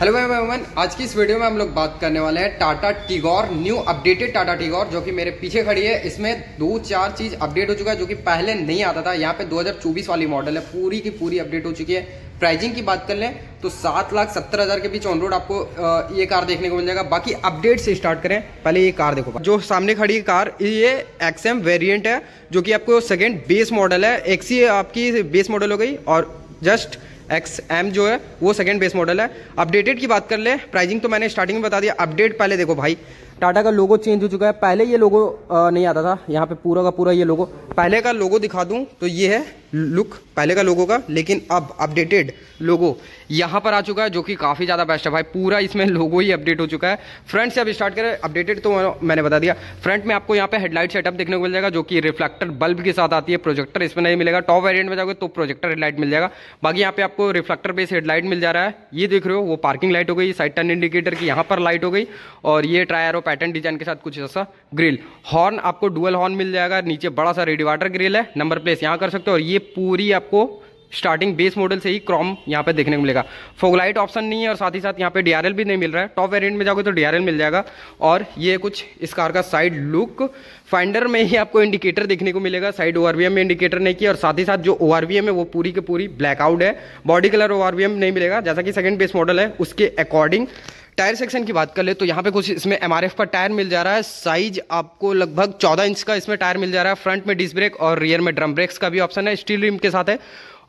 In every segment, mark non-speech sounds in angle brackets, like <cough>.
hello ma'am मोमन आज की इस वीडियो में हम लोग बात करने वाले हैं Tata Tigor new updated Tata Tigor जो कि मेरे पीछे खड़ी है इसमें दो चार चीज़ अपडेट हो चुका है जो कि पहले नहीं आता था यहाँ पे 2024 वाली मॉडल है पूरी की पूरी अपडेट हो चुकी है प्राइजिंग की बात कर लें तो सात लाख सत्तर हज़ार के बीच ऑन रोड आपको ये कार देखने को मिल जाएगा बाकी अपडेट से स्टार्ट करें पहले ये कार देखो जो सामने खड़ी कार ये एक्सएम वेरियंट है जो कि आपको सेकेंड बेस मॉडल है एक्सी आपकी बेस मॉडल हो गई और जस्ट एक्स एम जो है वो सेकेंड बेस मॉडल है अपडेटेड की बात कर ले प्राइजिंग तो मैंने स्टार्टिंग में बता दिया अपडेट पहले देखो भाई टाटा का लोगो चेंज हो चुका है पहले ये लोगो नहीं आता था यहाँ पे पूरा का पूरा ये लोगो पहले का लोगो दिखा दूँ तो ये है लुक पहले का लोगो का लेकिन अब अपडेटेड लोगो यहाँ पर आ चुका है जो कि काफ़ी ज़्यादा बेस्ट है भाई पूरा इसमें लोगो ही अपडेट हो चुका है फ्रंट से अब स्टार्ट करें अपडेटेड तो मैंने बता दिया फ्रंट में आपको यहाँ पे हेडलाइट सेटअप देखने को मिल जाएगा जो कि रिफ्लेक्टर बल्ब के साथ आती है प्रोजेक्टर इसमें नहीं मिलेगा टॉप वेरियंट में जाओगे तो प्रोजेक्टर हेडलाइट मिल जाएगा बाकी यहाँ पे आपको रिफ्लेक्टर बेस हेडलाइट मिल जा रहा है ये देख रहे हो वो पार्किंग लाइट हो गई साइड टर्न इंडिकेटर की यहाँ पर लाइट हो गई और ये ट्रायर और पैटर्न डिजाइन के साथ कुछ ऐसा ग्रिल हॉर्न आपको डुअल हॉर्न मिल जाएगा नीचे बड़ा सा वाटर ग्रिल है नंबर प्लेस यहाँ कर सकते हो और ये पूरी आपको स्टार्टिंग बेस मॉडल से ही क्रॉम यहाँ पे देखने को मिलेगा फोगलाइट ऑप्शन नहीं है और साथ ही साथ यहाँ पे डीआरएल भी नहीं मिल रहा है टॉप वेरिएंट में जाओगे तो डीआरएल मिल जाएगा और ये कुछ इस कार का साइड लुक फाइंडर में ही आपको इंडिकेटर देखने को मिलेगा साइड ओ में इंडिकेटर नहीं किया और साथ ही साथ जो ओ है वो पूरी की पूरी ब्लैकआउट है बॉडी कलर ओ नहीं मिलेगा जैसा कि सेकेंड बेस मॉडल है उसके अकॉर्डिंग टायर सेक्शन की बात कर ले तो यहाँ पे कुछ इसमें एम का टायर मिल जा रहा है साइज आपको लगभग 14 इंच का इसमें टायर मिल जा रहा है फ्रंट में डिस्क ब्रेक और रियर में ड्रम ब्रेक्स का भी ऑप्शन है स्टील रिम के साथ है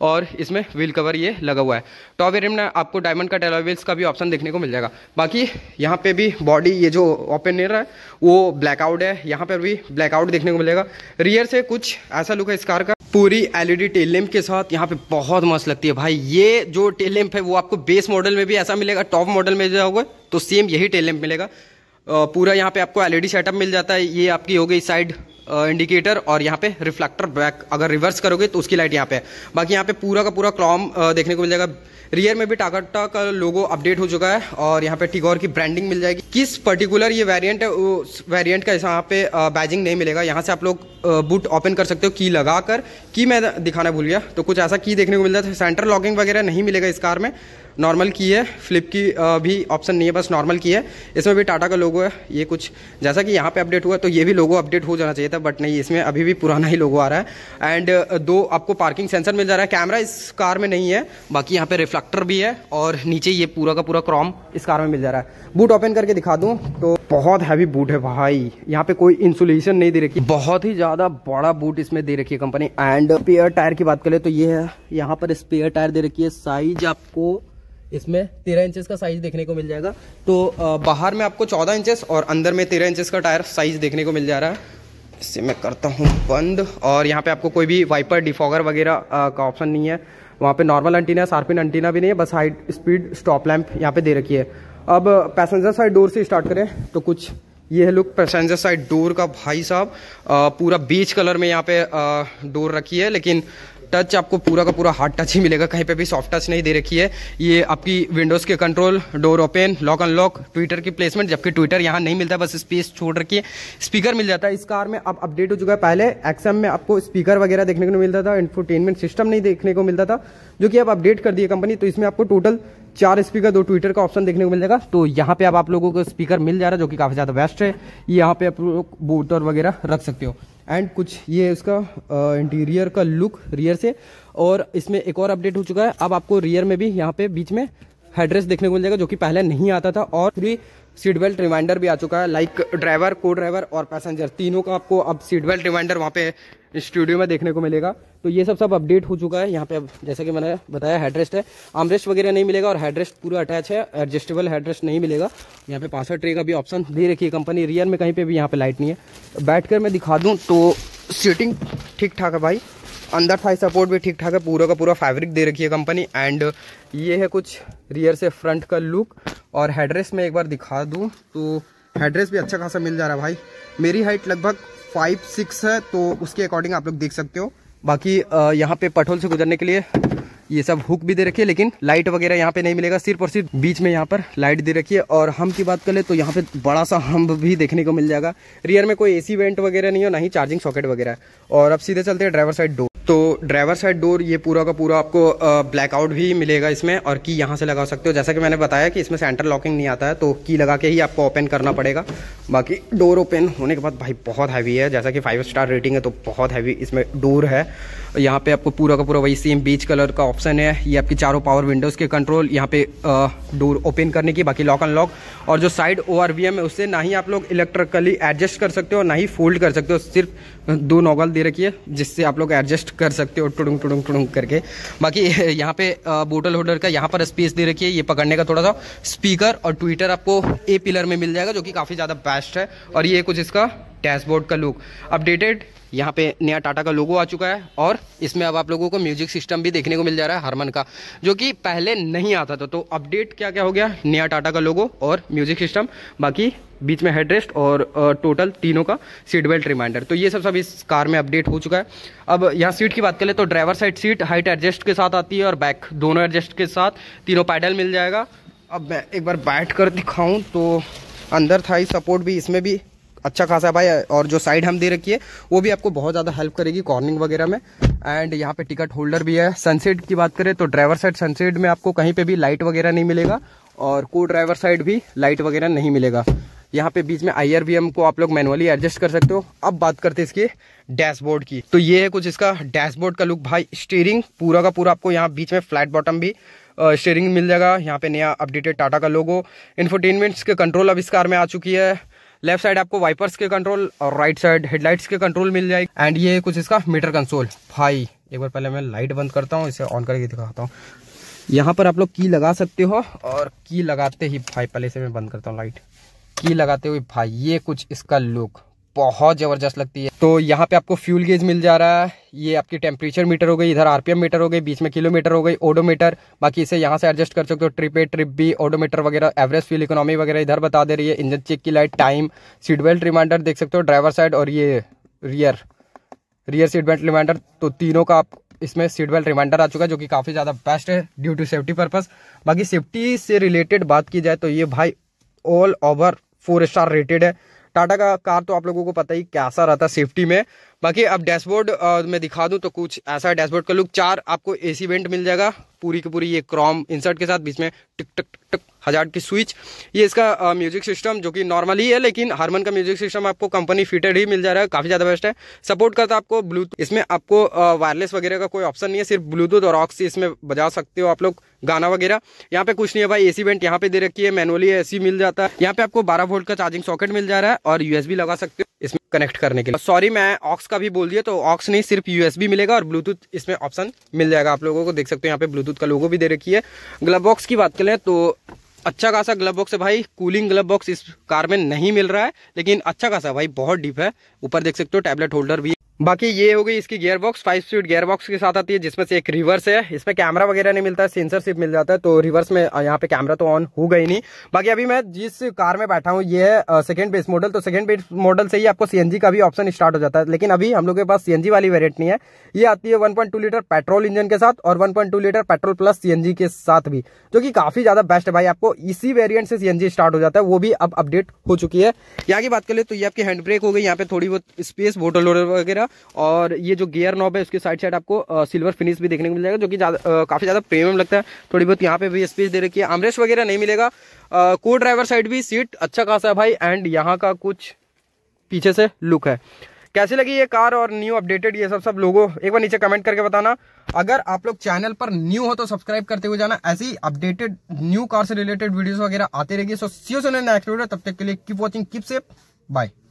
और इसमें व्हील कवर ये लगा हुआ है टॉप रिम में आपको डायमंड का टेलर व्हील्स का भी ऑप्शन देखने को मिल जाएगा बाकी यहाँ पे भी बॉडी ये जो ओपन नहीं रहा है वो ब्लैकआउट है यहाँ पर भी ब्लैकआउट देखने को मिलेगा रियर से कुछ ऐसा लुक है इस कार का पूरी एलईडी टेल लैम्प के साथ यहाँ पे बहुत मस्त लगती है भाई ये जो टेल लैम्प है वो आपको बेस मॉडल में भी ऐसा मिलेगा टॉप मॉडल में जाओगे तो सेम यही टेल लैम्प मिलेगा पूरा यहाँ पे आपको एलईडी सेटअप e मिल जाता है ये आपकी हो गई साइड इंडिकेटर और यहाँ पे रिफ्लेक्टर बैक अगर रिवर्स करोगे तो उसकी लाइट यहाँ पे है बाकी यहाँ पे पूरा का पूरा क्लॉम देखने को मिल जाएगा रियर में भी टाकाटा का लोगो अपडेट हो चुका है और यहाँ पे टिगोर की ब्रांडिंग मिल जाएगी किस पर्टिकुलर ये वेरिएंट है उस वेरिएंट का यहाँ पे बैजिंग नहीं मिलेगा यहाँ से आप लोग बूट ओपन कर सकते हो की लगा कर की मैं दिखाना भूल गया तो कुछ ऐसा की देखने को मिलता है सेंटर लॉकिंग वगैरह नहीं मिलेगा इस कार में नॉर्मल की है फ्लिप की भी ऑप्शन नहीं है बस नॉर्मल की है इसमें भी टाटा का लोगो है ये कुछ जैसा कि यहाँ पे अपडेट हुआ तो ये भी लोगो अपडेट हो जाना चाहिए था बट नहीं इसमें अभी भी पुराना ही लोगो आ रहा है एंड दो आपको पार्किंग सेंसर मिल जा रहा है कैमरा इस कार में नहीं है बाकी यहाँ पे रिफ्लेक्टर भी है और नीचे ये पूरा का पूरा क्रॉम इस कार में मिल जा रहा है बूट ओपन करके दिखा दूँ तो बहुत हैवी बूट है भाई यहाँ पे कोई इंसुलेशन नहीं दे रखी बहुत ही ज़्यादा ज़्यादा बड़ा बूट इसमें दे रखी है कंपनी एंड स्पेयर टायर की बात करें तो ये है यहाँ पर स्पेयर टायर दे रखी है साइज आपको इसमें तेरह इंचेस का साइज देखने को मिल जाएगा तो बाहर में आपको चौदह इंचेस और अंदर में तेरह इंचेस का टायर साइज देखने को मिल जा रहा है इससे मैं करता हूँ बंद और यहाँ पे आपको कोई भी वाइपर डिफॉगर वगैरह का ऑप्शन नहीं है वहाँ पे नॉर्मल अंटीना सार्पिन अंटीना भी नहीं है बस हाई स्पीड स्टॉप लैंप यहाँ पे दे रखी है अब पैसेंजर साइड डोर से स्टार्ट करें तो कुछ ये है लुक पैसेंजर साइड डोर का भाई साहब पूरा बीच कलर में यहाँ पे डोर रखी है लेकिन टच आपको पूरा का पूरा हार्ड टच ही मिलेगा कहीं पे भी सॉफ्ट टच नहीं दे रखी है ये आपकी विंडोज़ के control door open lock unlock tweeter की प्लेसमेंट जबकि ट्विटर यहाँ नहीं मिलता बस स्पेस छोड़ रखी है स्पीकर मिल जाता है इस कार में अब अपडेट हो चुका है पहले एक्सएम में आपको स्पीकर वगैरह देखने को मिलता था इंफोटेनमेंट सिस्टम नहीं देखने को मिलता था जो कि अब अपडेट कर दिए कंपनी तो इसमें आपको टोटल चार स्पीकर दो ट्विटर का ऑप्शन देखने को मिल जाएगा तो यहाँ पे अब आप लोगों को स्पीकर मिल जा रहा है जो कि काफ़ी ज़्यादा बेस्ट है यहाँ पे आप लोग बोटर वगैरह रख सकते हो एंड कुछ ये इसका इंटीरियर का लुक रियर से और इसमें एक और अपडेट हो चुका है अब आपको रियर में भी यहाँ पे बीच में हेड्रेस देखने को मिल जाएगा जो कि पहले नहीं आता था और थ्री सीट बेल्ट रिमाइंडर भी आ चुका है लाइक ड्राइवर को ड्राइवर और पैसेंजर तीनों का आपको अब सीट बेल्ट रिमाइंडर वहाँ पे स्टूडियो में देखने को मिलेगा तो ये सब सब अपडेट हो चुका है यहाँ पे अब जैसा कि मैंने बताया हेडरेस्ट है आमरेस्ट वगैरह नहीं मिलेगा और हेडरेस्ट पूरा अटैच है एडजस्टेबल हेडरेस्ट नहीं मिलेगा यहाँ पे पासवर्ड ट्रे का भी ऑप्शन दे रखी है कंपनी रियर में कहीं पे भी यहाँ पे लाइट नहीं है बैठ कर मैं दिखा दूँ तो सीटिंग ठीक ठाक है भाई अंदर थाई सपोर्ट भी ठीक ठाक है पूरा का पूरा फैब्रिक दे रखी है कंपनी एंड ये है कुछ रियर से फ्रंट का लुक और हेडरेस मैं एक बार दिखा दूँ तो हेडरेस भी अच्छा खासा मिल जा रहा है भाई मेरी हाइट लगभग फाइव सिक्स है तो उसके अकॉर्डिंग आप लोग देख सकते हो बाकी यहाँ पे पटोल से गुजरने के लिए ये सब हुक भी दे रखी है लेकिन लाइट वगैरह यहाँ पे नहीं मिलेगा सिर्फ और सिर्फ बीच में यहाँ पर लाइट दे रखी है और हम की बात करें तो यहाँ पे बड़ा सा हम भी देखने को मिल जाएगा रियर में कोई एसी वेंट वगैरह नहीं हो ना ही चार्जिंग सॉकेट वगैरह और अब सीधे चलते हैं ड्राइवर साइड डोर तो ड्राइवर साइड डोर ये पूरा का पूरा आपको ब्लैकआउट भी मिलेगा इसमें और की यहाँ से लगा सकते हो जैसा कि मैंने बताया कि इसमें सेंटर लॉकिंग नहीं आता है तो की लगा के ही आपको ओपन करना पड़ेगा बाकी डोर ओपन होने के बाद भाई बहुत हैवी है जैसा कि फाइव स्टार रेटिंग है तो बहुत हैवी इसमें डोर है यहाँ पे आपको पूरा का पूरा वही सेम बीच कलर का ऑप्शन है ये आपकी चारों पावर विंडोज़ के कंट्रोल यहाँ पे डोर ओपन करने की बाकी लॉक अनलॉक और जो साइड ओ है उससे ना ही आप लोग इलेक्ट्रिकली एडजस्ट कर सकते हो ना ही फोल्ड कर सकते हो सिर्फ दो नॉगल दे रखी है जिससे आप लोग एडजस्ट कर सकते हो टुडुंग टुडुंग टुडुंग करके बाकी <laughs> यहाँ पे बोटल होल्डर का यहाँ पर स्पेस दे रखी है ये पकड़ने का थोड़ा सा स्पीकर और ट्विटर आपको ए पिलर में मिल जाएगा जो कि काफ़ी ज़्यादा बेस्ट है और ये कुछ इसका डैशबोर्ड का लुक अपडेटेड यहाँ पे नया टाटा का लोगो आ चुका है और इसमें अब आप लोगों को म्यूजिक सिस्टम भी देखने को मिल जा रहा है हारमन का जो कि पहले नहीं आता था तो अपडेट क्या क्या हो गया नया टाटा का लोगो और म्यूजिक सिस्टम बाकी बीच में हेडरेस्ट और टोटल तीनों का सीट बेल्ट रिमाइंडर तो ये सब सब इस कार में अपडेट हो चुका है अब यहाँ सीट की बात करें तो driver side seat height adjust के साथ आती है और बैक दोनों एडजस्ट के साथ तीनों पैडल मिल जाएगा अब मैं एक बार बैठ कर दिखाऊँ तो अंदर था सपोर्ट भी इसमें भी अच्छा खासा भाई और जो साइड हम दे रखी है वो भी आपको बहुत ज़्यादा हेल्प करेगी कॉर्निंग वगैरह में एंड यहाँ पे टिकट होल्डर भी है सनसेट की बात करें तो ड्राइवर साइड सनसेट में आपको कहीं पे भी लाइट वगैरह नहीं मिलेगा और को ड्राइवर साइड भी लाइट वगैरह नहीं मिलेगा यहाँ पे बीच में आई को आप लोग मैनुअली एडजस्ट कर सकते हो अब बात करते हैं इसके डैशबोर्ड की तो ये है कुछ इसका डैशबोर्ड का लुक भाई स्टीयरिंग पूरा का पूरा आपको यहाँ बीच में फ्लैट बॉटम भी स्टीयरिंग मिल जाएगा यहाँ पे नया अपडेटेड टाटा का लोगो इन्फोटेनमेंट्स के कंट्रोल अब इस कार में आ चुकी है लेफ्ट साइड आपको वाइपर्स के कंट्रोल और राइट साइड हेडलाइट्स के कंट्रोल मिल जाएगी एंड ये कुछ इसका मीटर कंसोल भाई एक बार पहले मैं लाइट बंद करता हूँ इसे ऑन करके दिखाता हूँ यहाँ पर आप लोग की लगा सकते हो और की लगाते ही भाई पहले से मैं बंद करता हूँ लाइट की लगाते हुए भाई ये कुछ इसका लुक बहुत ज़बरदस्त लगती है तो यहाँ पे आपको फ्यूल गेज मिल जा रहा है ये आपकी टेम्परेचर मीटर हो गई इधर आरपीएम मीटर हो गई बीच में किलोमीटर हो गई ओडोमीटर बाकी इसे यहाँ से एडजस्ट कर सकते हो trip A trip B odometer वगैरह एवरेज फ्यूल इकोनॉमी वगैरह इधर बता दे रही है इंजन चेक की light time seat belt reminder देख सकते हो ड्राइवर साइड और ये rear rear seat belt reminder तो तीनों का आप इसमें सीट बेल्ट रिमाइंडर आ चुका है जो कि काफ़ी ज़्यादा बेस्ट है ड्यू टू सेफ्टी पर्पज़ बाकी सेफ्टी से रिलेटेड बात की जाए तो ये भाई all over four star rated है टाटा का कार तो आप लोगों को पता ही कैसा रहता है सेफ्टी में बाकी अब डैशबोर्ड मैं दिखा दूं तो कुछ ऐसा डैशबोर्ड का लुक चार आपको एसी वेंट मिल जाएगा पूरी की पूरी ये क्रॉम इंसर्ट के साथ बीच में टिक टिक टिक टिक हजार की स्विच ये इसका म्यूजिक सिस्टम जो कि नॉर्मल ही है लेकिन हारमन का म्यूजिक सिस्टम आपको कंपनी फिटेड ही मिल जा रहा है काफ़ी ज़्यादा बेस्ट है सपोर्ट करता है आपको ब्लूटूथ इसमें आपको वायरलेस वगैरह का कोई ऑप्शन नहीं है सिर्फ ब्लूटूथ और ऑक्स इसमें बजा सकते हो आप लोग गाना वगैरह यहाँ पे कुछ नहीं है भाई एसी वेंट यहाँ पे दे रखी है मैनुअली एसी मिल जाता है यहाँ पे आपको बारह वोल्ट का चार्जिंग सॉकेट मिल जा रहा है और यूएसबी लगा सकते हो इसमें कनेक्ट करने के लिए सॉरी मैं ऑक्स का भी बोल दिया तो ऑक्स नहीं सिर्फ यूएसबी मिलेगा और ब्लूटूथ इसमें ऑप्शन मिल जाएगा आप लोगों को देख सकते हो यहाँ पे ब्लूटूथ का लोगो भी दे रखी है ग्लब बॉक्स की बात करें तो अच्छा खासा ग्लब बॉक्स है भाई कूलिंग ग्लब बॉक्स इस कार में नहीं मिल रहा है लेकिन अच्छा खासा भाई बहुत डीप है ऊपर देख सकते हो टैबलेट होल्डर भी बाकी ये हो गई इसकी gear box five speed gear box के साथ आती है जिसमें से एक रिवर्स है इसमें कैमरा वगैरह नहीं मिलता है सेंसर सिर्फ मिल जाता है तो रिवर्स में यहाँ पे कैमरा तो ऑन हो गई नहीं बाकी अभी मैं जिस कार में बैठा हूँ ये है सेकंड बेस मॉडल तो सेकंड बेस मॉडल से ही आपको सी का भी ऑप्शन स्टार्ट हो जाता है लेकिन अभी हम लोग के पास सी वाली वेरियंट नहीं है ये आती है वन लीटर पेट्रोल इंजन के साथ और one litre petrol plus C के साथ भी जो कि काफी ज्यादा बेस्ट है भाई आपको इसी वेरियंट से सी स्टार्ट हो जाता है वो भी अब अपडेट हो चुकी है यहाँ की बात कर ले तो ये आपकी हैंड ब्रेक हो गई यहाँ पे थोड़ी बहुत स्पेस बोटल वगैरह मिलेगा और ये जो गियर नॉब है उसके साइड साइड आपको सिल्वर फिनिश भी देखने को मिल जाएगा जो कि काफ़ी ज़्यादा प्रीमियम लगता है थोड़ी बहुत यहाँ पे भी स्पेस दे रखी है आमरेस वगैरह नहीं मिलेगा को ड्राइवर साइड भी सीट अच्छा खासा है भाई एंड यहाँ का कुछ पीछे से लुक है कैसे लगी ये कार और न्यू अपडेटेड ये सब सब लोगों एक बार नीचे कमेंट करके बताना अगर आप लोग चैनल पर न्यू हो तो सब्सक्राइब करते हुए जाना ऐसी अपडेटेड न्यू कार से रिलेटेड वीडियोस वगैरह आते रहेगी सो सी नेक्स्ट वीडियो तब तक के लिए keep watching keep safe bye